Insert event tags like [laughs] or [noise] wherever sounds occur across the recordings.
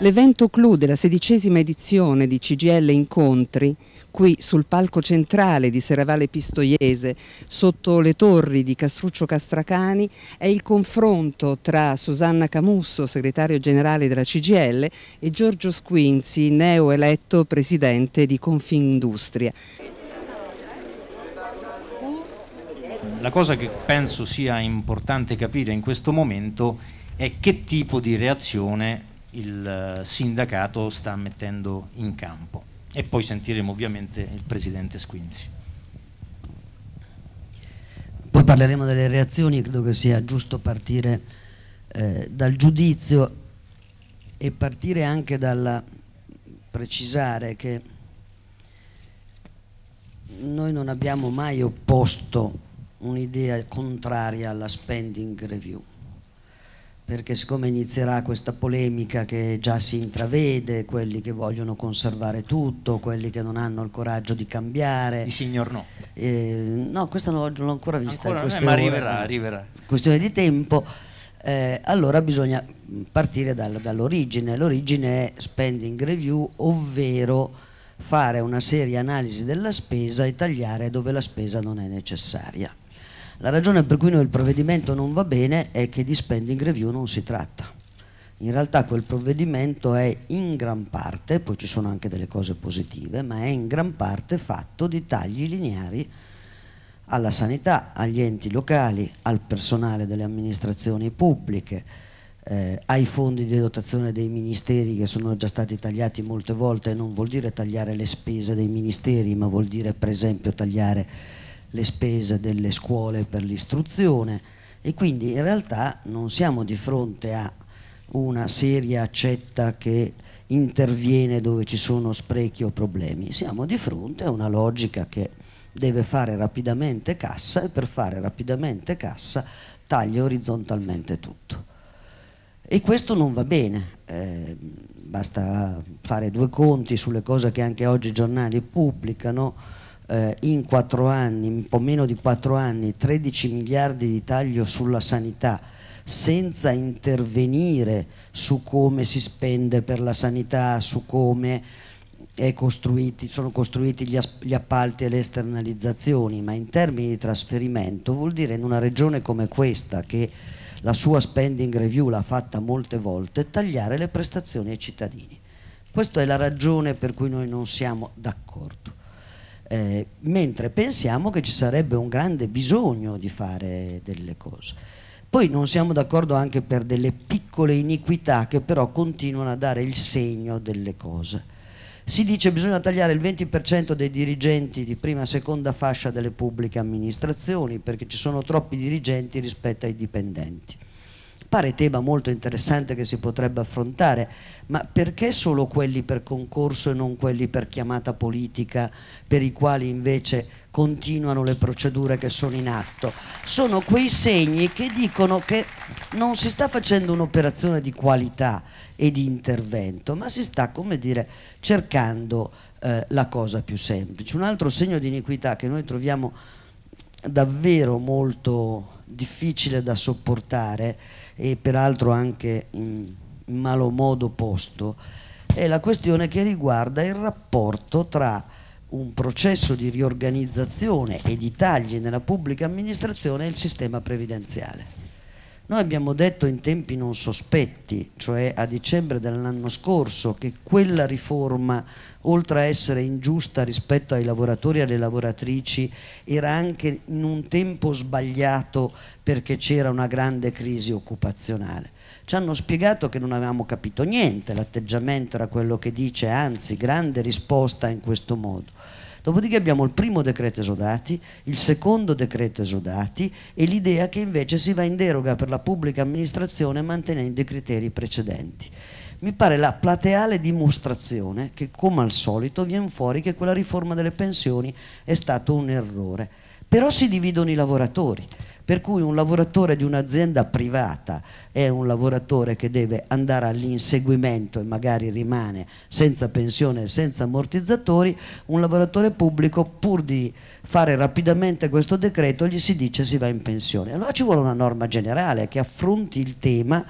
L'evento clou della sedicesima edizione di CGL Incontri, qui sul palco centrale di Seravale Pistoiese, sotto le torri di Castruccio Castracani, è il confronto tra Susanna Camusso, segretario generale della CGL, e Giorgio Squinzi, neoeletto presidente di Confindustria. La cosa che penso sia importante capire in questo momento è che tipo di reazione il eh, sindacato sta mettendo in campo e poi sentiremo ovviamente il Presidente Squinzi. Poi parleremo delle reazioni, credo che sia giusto partire eh, dal giudizio e partire anche dal precisare che noi non abbiamo mai opposto un'idea contraria alla spending review perché siccome inizierà questa polemica che già si intravede, quelli che vogliono conservare tutto, quelli che non hanno il coraggio di cambiare. I signor no. Eh, no, questa non l'ho ancora vista. Ancora è, ma arriverà, arriverà. Questione di tempo. Eh, allora bisogna partire dal, dall'origine. L'origine è spending review, ovvero fare una seria analisi della spesa e tagliare dove la spesa non è necessaria. La ragione per cui il provvedimento non va bene è che di spending review non si tratta. In realtà quel provvedimento è in gran parte, poi ci sono anche delle cose positive, ma è in gran parte fatto di tagli lineari alla sanità, agli enti locali, al personale delle amministrazioni pubbliche, eh, ai fondi di dotazione dei ministeri che sono già stati tagliati molte volte, non vuol dire tagliare le spese dei ministeri, ma vuol dire per esempio tagliare le spese delle scuole per l'istruzione e quindi in realtà non siamo di fronte a una seria accetta che interviene dove ci sono sprechi o problemi, siamo di fronte a una logica che deve fare rapidamente cassa e per fare rapidamente cassa taglia orizzontalmente tutto. E questo non va bene, eh, basta fare due conti sulle cose che anche oggi i giornali pubblicano, eh, in quattro anni, un po' meno di quattro anni, 13 miliardi di taglio sulla sanità senza intervenire su come si spende per la sanità, su come Costruiti, sono costruiti gli, gli, appalti e le esternalizzazioni, ma in termini di trasferimento vuol dire in una regione come questa che la sua spending review l'ha fatta molte volte, tagliare le prestazioni ai cittadini. Questa è la ragione per cui noi non siamo d'accordo eh, mentre pensiamo che ci sarebbe un grande bisogno di fare delle cose. Poi non siamo d'accordo anche per delle piccole iniquità che però continuano a dare il segno delle cose. Si dice che bisogna tagliare il 20% dei dirigenti di prima e seconda fascia delle pubbliche amministrazioni perché ci sono troppi dirigenti rispetto ai dipendenti. Pare tema molto interessante che si potrebbe affrontare, ma perché solo quelli per concorso e non quelli per chiamata politica, per i quali invece continuano le procedure che sono in atto? Sono quei segni che dicono che non si sta facendo un'operazione di qualità e di intervento, ma si sta, come dire, cercando eh, la cosa più semplice. Un altro segno di iniquità che noi troviamo davvero molto difficile da sopportare e peraltro anche in, malo modo posto, è la questione che riguarda il rapporto tra un processo di riorganizzazione e di tagli nella pubblica amministrazione e il sistema previdenziale. Noi abbiamo detto in tempi non sospetti, cioè a dicembre dell'anno scorso, che quella riforma, oltre a essere ingiusta rispetto ai lavoratori e alle lavoratrici, era anche in un tempo sbagliato perché c'era una grande crisi occupazionale. Ci hanno spiegato che non avevamo capito niente, l'atteggiamento era quello che dice, anzi grande risposta in questo modo. Dopodiché abbiamo il primo decreto esodati, il secondo decreto esodati e l'idea che invece si va in deroga per la pubblica amministrazione mantenendo i criteri precedenti. Mi pare la plateale dimostrazione che, come al solito, viene fuori che quella riforma delle pensioni è stato un errore. Però si dividono i lavoratori. Per cui un lavoratore di un'azienda privata è un lavoratore che deve andare all'inseguimento e magari rimane senza pensione e senza ammortizzatori, un lavoratore pubblico pur di fare rapidamente questo decreto gli si dice si va in pensione. Allora ci vuole una norma generale che affronti il tema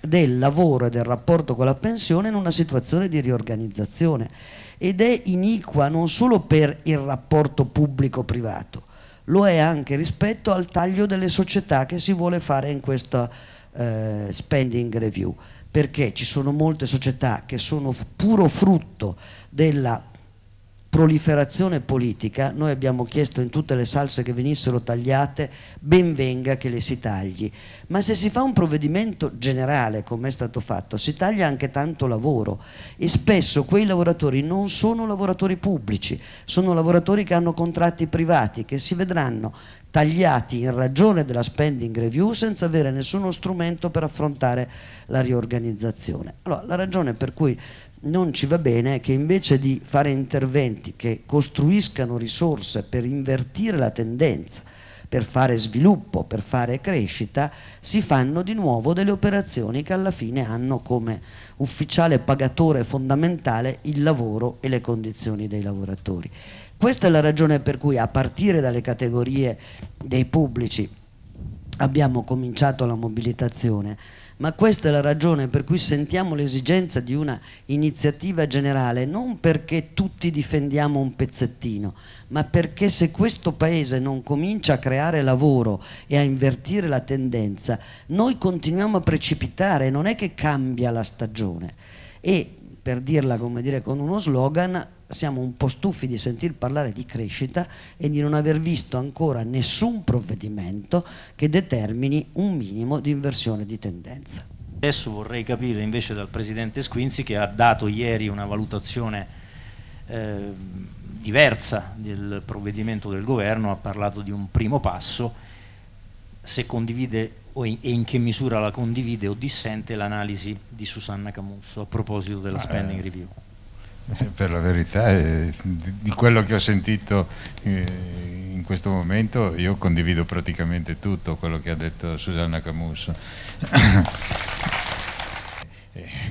del lavoro e del rapporto con la pensione in una situazione di riorganizzazione ed è iniqua non solo per il rapporto pubblico-privato, lo è anche rispetto al taglio delle società che si vuole fare in questa eh, spending review, perché ci sono molte società che sono puro frutto della proliferazione politica, noi abbiamo chiesto in tutte le salse che venissero tagliate, ben venga che le si tagli, ma se si fa un provvedimento generale come è stato fatto, si taglia anche tanto lavoro e spesso quei lavoratori non sono lavoratori pubblici, sono lavoratori che hanno contratti privati, che si vedranno tagliati in ragione della spending review senza avere nessuno strumento per affrontare la riorganizzazione. Allora, la ragione per cui non ci va bene che invece di fare interventi che costruiscano risorse per invertire la tendenza, per fare sviluppo, per fare crescita, si fanno di nuovo delle operazioni che alla fine hanno come ufficiale pagatore fondamentale il lavoro e le condizioni dei lavoratori. Questa è la ragione per cui a partire dalle categorie dei pubblici abbiamo cominciato la mobilitazione ma questa è la ragione per cui sentiamo l'esigenza di una iniziativa generale, non perché tutti difendiamo un pezzettino, ma perché se questo Paese non comincia a creare lavoro e a invertire la tendenza, noi continuiamo a precipitare, non è che cambia la stagione. E per dirla dire, con uno slogan, siamo un po' stufi di sentir parlare di crescita e di non aver visto ancora nessun provvedimento che determini un minimo di inversione di tendenza. Adesso vorrei capire invece dal Presidente Squinzi che ha dato ieri una valutazione eh, diversa del provvedimento del Governo, ha parlato di un primo passo, se condivide in, e in che misura la condivide o dissente l'analisi di Susanna Camusso a proposito della spending eh, review. [laughs] per la verità eh, di quello che ho sentito eh, in questo momento io condivido praticamente tutto quello che ha detto Susanna Camusso [clears throat]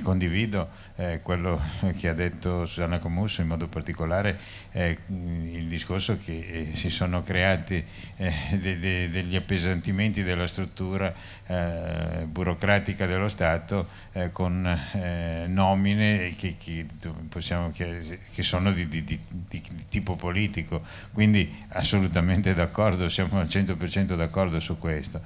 [laughs] condivido eh, quello [laughs] che ha detto Susanna Comusso, in modo particolare eh, il discorso che eh, si sono creati eh, de, de, degli appesantimenti della struttura eh, burocratica dello Stato eh, con nomine che, che, possiamo, che, che sono di, di, di, di, tipo politico, quindi assolutamente d'accordo, siamo al 100% d'accordo su questo.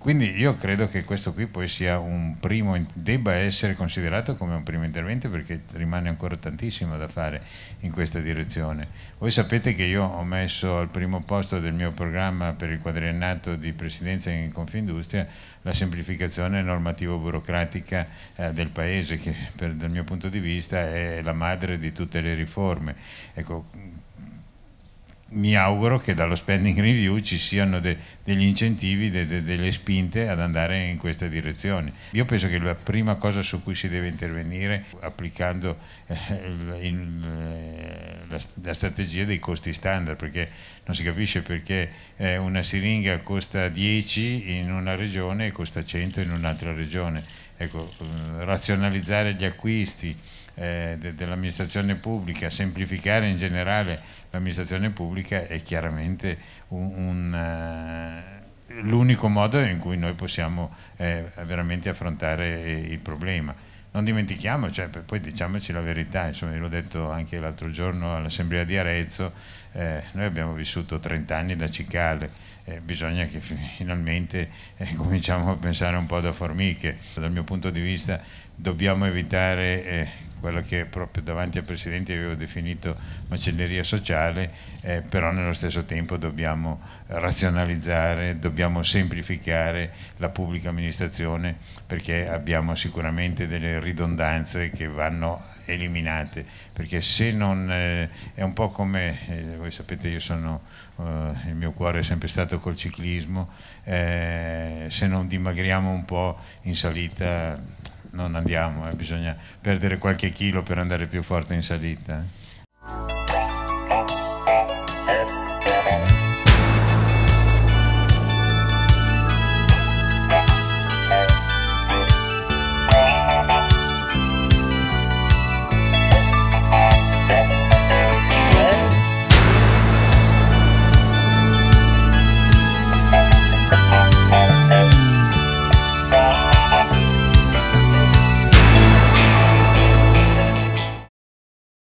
Quindi io credo che questo qui poi sia un primo, debba essere considerato come un primo intervento perché rimane ancora tantissimo da fare in questa direzione. Voi sapete che io ho messo al primo posto del mio programma per il quadriennato di presidenza in Confindustria la semplificazione normativo-burocratica eh, del Paese che per, dal mio punto di vista è la madre di tutte le riforme. Ecco, mi auguro che dallo spending review ci siano de, degli incentivi, de, de, delle spinte ad andare in questa direzione. Io penso che la prima cosa su cui si deve intervenire applicando eh, il, eh, la, la, strategia dei costi standard, perché non si capisce perché eh, una siringa costa 10 in una regione e costa 100 in un'altra regione. Ecco, eh, razionalizzare gli acquisti, eh, de, dell'amministrazione pubblica, semplificare in generale l'amministrazione pubblica è chiaramente uh, l'unico modo in cui noi possiamo eh, veramente affrontare il problema. Non dimentichiamo, cioè, poi diciamoci la verità, insomma, l'ho detto anche l'altro giorno all'Assemblea di Arezzo, eh, noi abbiamo vissuto 30 anni da cicale, eh, bisogna che finalmente eh, [laughs] cominciamo a pensare un po' da formiche. Dal mio punto di vista dobbiamo evitare eh, quello che proprio davanti al Presidente avevo definito macelleria sociale, eh, però nello stesso tempo dobbiamo razionalizzare, dobbiamo semplificare la pubblica amministrazione perché abbiamo sicuramente delle ridondanze che vanno eliminate, perché se non eh, è un po' come, eh, voi sapete io sono, eh, il mio cuore è sempre stato col ciclismo, eh, se non dimagriamo un po' in salita non andiamo, eh, bisogna perdere qualche chilo per andare più forte in salita.